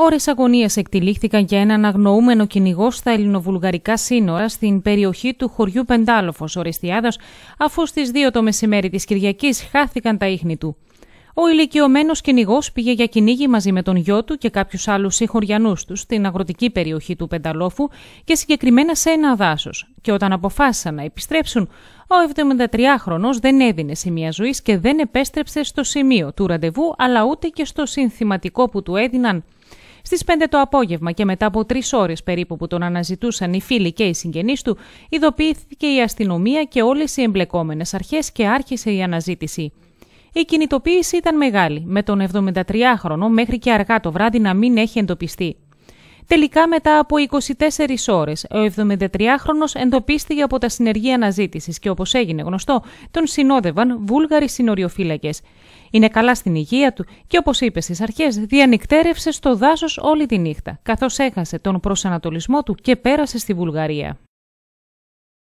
Ώρες αγωνίας εκτυλίχθηκαν για έναν αγνοούμενο κυνηγό στα ελληνοβουλγαρικά σύνορα στην περιοχή του χωριού Πεντάλοφος Οριστιάδος, αφού στις 2 το μεσημέρι της Κυριακής χάθηκαν τα ίχνη του. Ο ηλικιωμένος κυνηγός πήγε για κυνήγι μαζί με τον γιο του και κάποιους άλλους συγχωριανούς τους στην αγροτική περιοχή του Πενταλόφου και συγκεκριμένα σε ένα δάσος. Και όταν αποφάσισαν να επιστρέψουν, ο 73χρονο δεν έδινε σημεία ζωής και δεν επέστρεψε στο σημείο του ραντεβού αλλά ούτε και στο συνθηματικό που του έδιναν. Στις 5 το απόγευμα και μετά από τρεις ώρες περίπου που τον αναζητούσαν οι φίλοι και οι συγγενείς του, ειδοποιήθηκε η αστυνομία και όλες οι εμπλεκόμενες αρχές και άρχισε η αναζήτηση. Η κινητοποίηση ήταν μεγάλη, με τον 73χρονο μέχρι και αργά το βράδυ να μην έχει εντοπιστεί. Τελικά, μετά από 24 ώρες, ο 73χρονο εντοπίστηκε από τα συνεργεία αναζήτησης και όπως έγινε γνωστό, τον συνόδευαν βούλγαροι συνοριοφύλακες. Είναι καλά στην υγεία του και όπως είπε στις αρχές, διανυκτέρευσε στο δάσος όλη τη νύχτα, καθώς έχασε τον προσανατολισμό του και πέρασε στη Βουλγαρία.